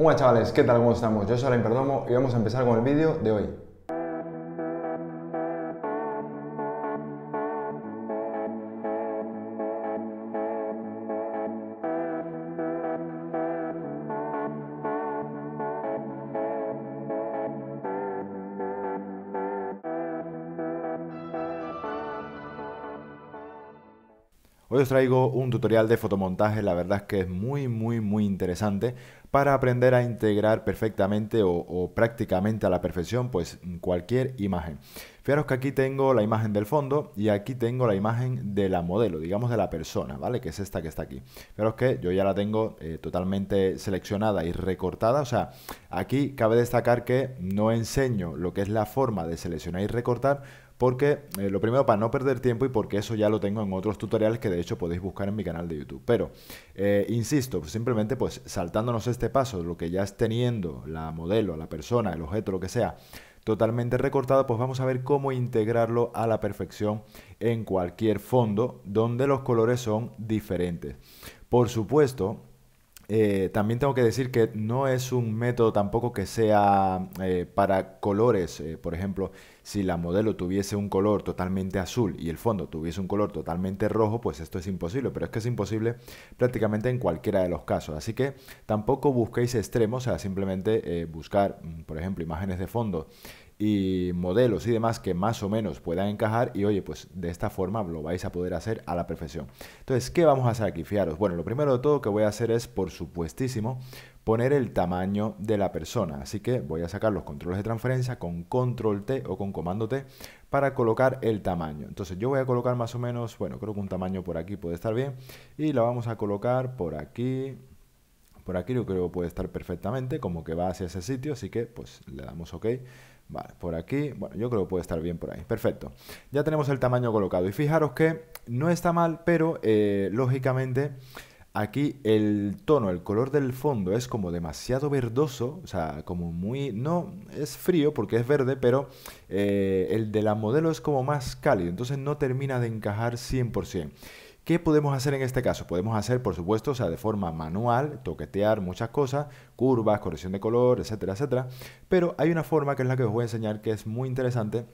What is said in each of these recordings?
¡Hola chavales, ¿qué tal? ¿Cómo estamos? Yo soy Alain Perdomo y vamos a empezar con el vídeo de hoy. Hoy os traigo un tutorial de fotomontaje, la verdad es que es muy muy muy interesante para aprender a integrar perfectamente o, prácticamente a la perfección pues cualquier imagen. Fijaros que aquí tengo la imagen del fondo y aquí tengo la imagen de la modelo, digamos de la persona, ¿vale? Que es esta que está aquí. Fijaros que yo ya la tengo eh, totalmente seleccionada y recortada, o sea, aquí cabe destacar que no enseño lo que es la forma de seleccionar y recortar, porque eh, lo primero para no perder tiempo y porque eso ya lo tengo en otros tutoriales que de hecho podéis buscar en mi canal de YouTube. Pero, eh, insisto, simplemente pues saltándonos este este paso, lo que ya es teniendo la modelo, la persona, el objeto, lo que sea, totalmente recortado, pues vamos a ver cómo integrarlo a la perfección en cualquier fondo donde los colores son diferentes. Por supuesto, eh, también tengo que decir que no es un método tampoco que sea eh, para colores. Eh, por ejemplo, si la modelo tuviese un color totalmente azul y el fondo tuviese un color totalmente rojo, pues esto es imposible. Pero es que es imposible prácticamente en cualquiera de los casos. Así que tampoco busquéis extremos, o sea, simplemente buscar, mm, por ejemplo, imágenes de fondo y modelos y demás que más o menos puedan encajar y oye, pues de esta forma lo vais a poder hacer a la perfección. Entonces, ¿qué vamos a hacer aquí? Fiaros. Bueno, lo primero de todo que voy a hacer es, por supuestísimo, poner el tamaño de la persona. Así que voy a sacar los controles de transferencia con control T o con comando T para colocar el tamaño. Entonces yo voy a colocar más o menos, bueno, creo que un tamaño por aquí puede estar bien y la vamos a colocar por aquí, por aquí yo creo que puede estar perfectamente, como que va hacia ese sitio, así que pues le damos OK. Vale, por aquí, bueno, yo creo que puede estar bien por ahí. Perfecto. Ya tenemos el tamaño colocado. Y fijaros que no está mal, pero eh, lógicamente aquí el tono, el color del fondo es como demasiado verdoso, o sea, como muy... No, es frío porque es verde, pero eh, el de la modelo es como más cálido, entonces no termina de encajar 100%. ¿Qué podemos hacer en este caso? Podemos hacer, por supuesto, o sea, de forma manual, toquetear muchas cosas, curvas, corrección de color, etcétera, etcétera. Pero hay una forma que es la que os voy a enseñar que es muy interesante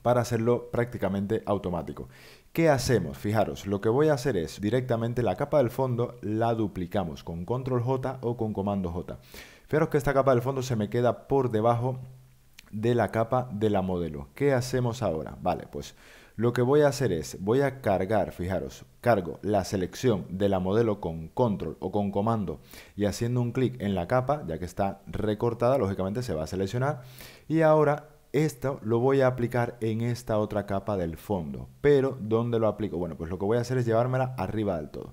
para hacerlo prácticamente automático. ¿Qué hacemos? Fijaros, lo que voy a hacer es directamente la capa del fondo la duplicamos con control J o con comando J. Fijaros que esta capa del fondo se me queda por debajo de la capa de la modelo. ¿Qué hacemos ahora? Vale, pues lo que voy a hacer es, voy a cargar, fijaros, cargo la selección de la modelo con control o con comando y haciendo un clic en la capa, ya que está recortada, lógicamente se va a seleccionar. Y ahora esto lo voy a aplicar en esta otra capa del fondo. Pero, ¿dónde lo aplico? Bueno, pues lo que voy a hacer es llevármela arriba del todo.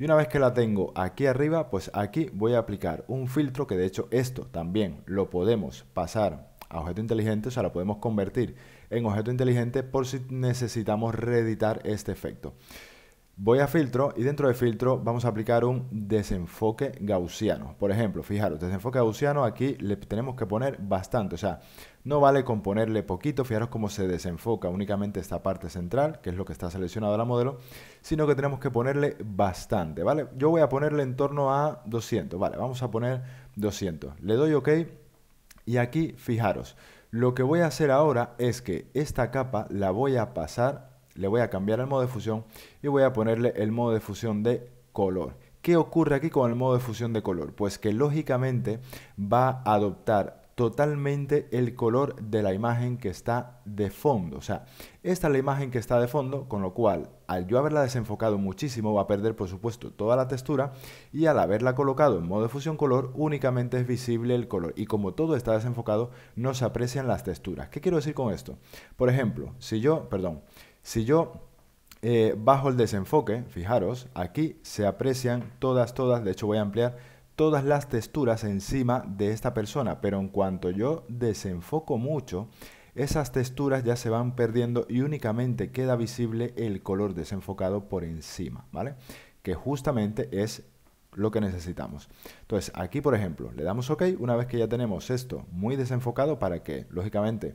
Y una vez que la tengo aquí arriba, pues aquí voy a aplicar un filtro que de hecho esto también lo podemos pasar a objeto inteligente, o sea, lo podemos convertir en objeto inteligente por si necesitamos reeditar este efecto. Voy a filtro y dentro de filtro vamos a aplicar un desenfoque gaussiano. Por ejemplo, fijaros, desenfoque gaussiano aquí le tenemos que poner bastante, o sea, no vale con ponerle poquito, fijaros cómo se desenfoca únicamente esta parte central, que es lo que está seleccionado la modelo, sino que tenemos que ponerle bastante, ¿vale? Yo voy a ponerle en torno a 200, ¿vale? Vamos a poner 200. Le doy OK y aquí, fijaros, lo que voy a hacer ahora es que esta capa la voy a pasar, le voy a cambiar al modo de fusión y voy a ponerle el modo de fusión de color. ¿Qué ocurre aquí con el modo de fusión de color? Pues que lógicamente va a adoptar totalmente el color de la imagen que está de fondo. O sea, esta es la imagen que está de fondo, con lo cual al yo haberla desenfocado muchísimo va a perder por supuesto toda la textura y al haberla colocado en modo de fusión color únicamente es visible el color y como todo está desenfocado no se aprecian las texturas. ¿Qué quiero decir con esto? Por ejemplo, si yo, perdón, si yo eh, bajo el desenfoque, fijaros, aquí se aprecian todas, todas, de hecho voy a ampliar todas las texturas encima de esta persona, pero en cuanto yo desenfoco mucho, esas texturas ya se van perdiendo y únicamente queda visible el color desenfocado por encima, ¿vale? Que justamente es lo que necesitamos. Entonces, aquí, por ejemplo, le damos OK una vez que ya tenemos esto muy desenfocado para que, lógicamente,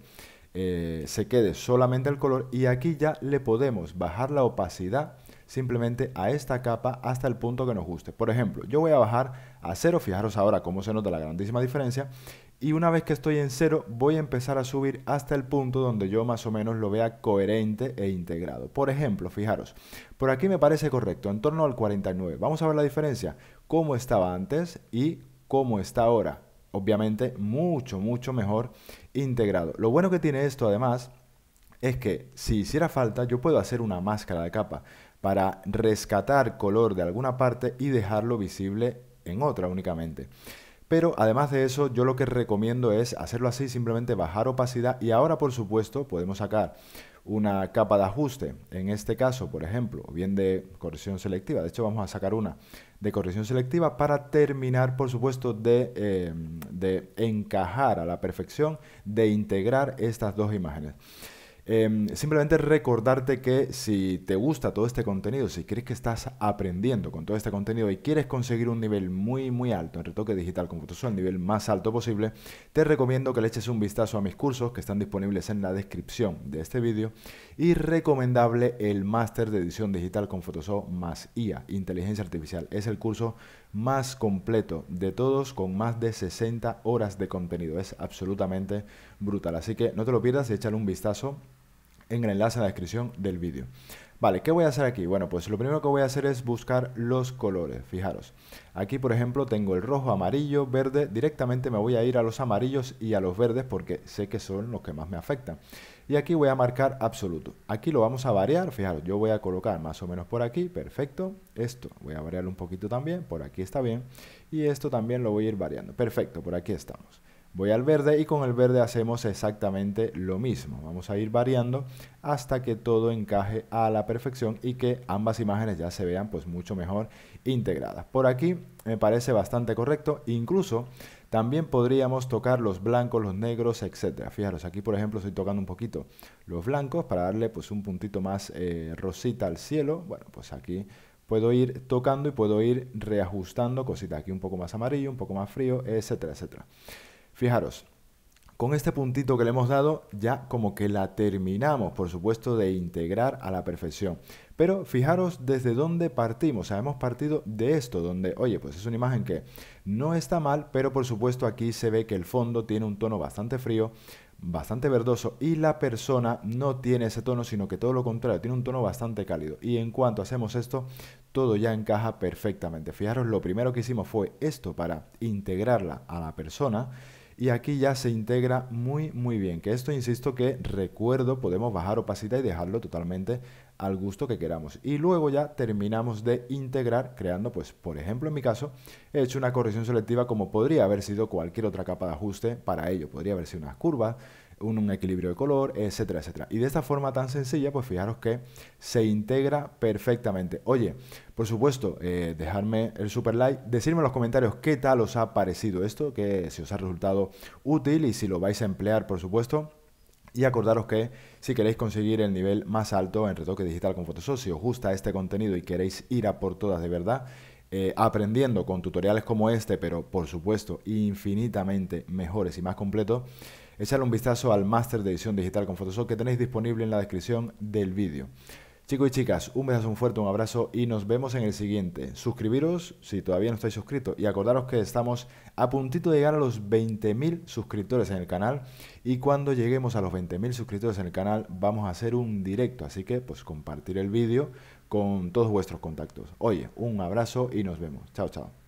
eh, se quede solamente el color y aquí ya le podemos bajar la opacidad simplemente a esta capa hasta el punto que nos guste. Por ejemplo, yo voy a bajar a 0, fijaros ahora cómo se nota la grandísima diferencia, y una vez que estoy en 0 voy a empezar a subir hasta el punto donde yo más o menos lo vea coherente e integrado. Por ejemplo, fijaros, por aquí me parece correcto, en torno al 49. Vamos a ver la diferencia, cómo estaba antes y cómo está ahora. Obviamente mucho, mucho mejor integrado. Lo bueno que tiene esto además es que si hiciera falta yo puedo hacer una máscara de capa para rescatar color de alguna parte y dejarlo visible en otra únicamente. Pero además de eso, yo lo que recomiendo es hacerlo así, simplemente bajar opacidad y ahora por supuesto podemos sacar una capa de ajuste, en este caso por ejemplo, bien de corrección selectiva, de hecho vamos a sacar una de corrección selectiva para terminar por supuesto de, eh, de encajar a la perfección, de integrar estas dos imágenes. Em, simplemente recordarte que si te gusta todo este contenido, si crees que estás aprendiendo con todo este contenido y quieres conseguir un nivel muy muy alto en retoque digital con Photoshop, el nivel más alto posible, te recomiendo que le eches un vistazo a mis cursos que están disponibles en la descripción de este vídeo y recomendable el máster de edición digital con Photoshop más IA, inteligencia artificial. Es el curso más completo de todos con más de 60 horas de contenido. Es absolutamente brutal. Así que no te lo pierdas y échale un vistazo en el enlace en la descripción del vídeo. Vale, ¿qué voy a hacer aquí? Bueno, pues lo primero que voy a hacer es buscar los colores, fijaros. Aquí, por ejemplo, tengo el rojo, amarillo, verde. Directamente me voy a ir a los amarillos y a los verdes porque sé que son los que más me afectan. Y aquí voy a marcar absoluto. Aquí lo vamos a variar, fijaros, yo voy a colocar más o menos por aquí, perfecto. Esto voy a variar un poquito también, por aquí está bien. Y esto también lo voy a ir variando, perfecto, por aquí estamos voy al verde y con el verde hacemos exactamente lo mismo. Vamos a ir variando hasta que todo encaje a la perfección y que ambas imágenes ya se vean pues mucho mejor integradas. Por aquí me parece bastante correcto, incluso también podríamos tocar los blancos, los negros, etcétera. Fijaros, aquí por ejemplo estoy tocando un poquito los blancos para darle pues un puntito más eh, rosita al cielo. Bueno, pues aquí puedo ir tocando y puedo ir reajustando cositas. Aquí un poco más amarillo, un poco más frío, etcétera, etcétera. Fijaros, con este puntito que le hemos dado ya como que la terminamos, por supuesto, de integrar a la perfección. Pero fijaros desde dónde partimos. O sea, hemos partido de esto, donde, oye, pues es una imagen que no está mal, pero por supuesto aquí se ve que el fondo tiene un tono bastante frío, bastante verdoso y la persona no tiene ese tono, sino que todo lo contrario, tiene un tono bastante cálido. Y en cuanto hacemos esto, todo ya encaja perfectamente. Fijaros, lo primero que hicimos fue esto para integrarla a la persona y aquí ya se integra muy muy bien. Que esto, insisto, que recuerdo, podemos bajar opacidad y dejarlo totalmente al gusto que queramos. Y luego ya terminamos de integrar creando, pues por ejemplo en mi caso, he hecho una corrección selectiva como podría haber sido cualquier otra capa de ajuste para ello. Podría haber sido una curva un, equilibrio de color, etcétera, etcétera. Y de esta forma tan sencilla, pues fijaros que se integra perfectamente. Oye, por supuesto, eh, dejarme el super like, decirme en los comentarios qué tal os ha parecido esto, que si os ha resultado útil y si lo vais a emplear, por supuesto. Y acordaros que si queréis conseguir el nivel más alto en retoque digital con Photoshop, si os gusta este contenido y queréis ir a por todas de verdad, eh, aprendiendo con tutoriales como este, pero por supuesto infinitamente mejores y más completos, echarle un vistazo al máster de edición digital con Photoshop que tenéis disponible en la descripción del vídeo. Chicos y chicas, un besazo, un fuerte, un abrazo y nos vemos en el siguiente. Suscribiros si todavía no estáis suscritos y acordaros que estamos a puntito de llegar a los 20.000 suscriptores en el canal y cuando lleguemos a los 20.000 suscriptores en el canal vamos a hacer un directo, así que pues compartir el vídeo con todos vuestros contactos. Oye, un abrazo y nos vemos. Chao, chao.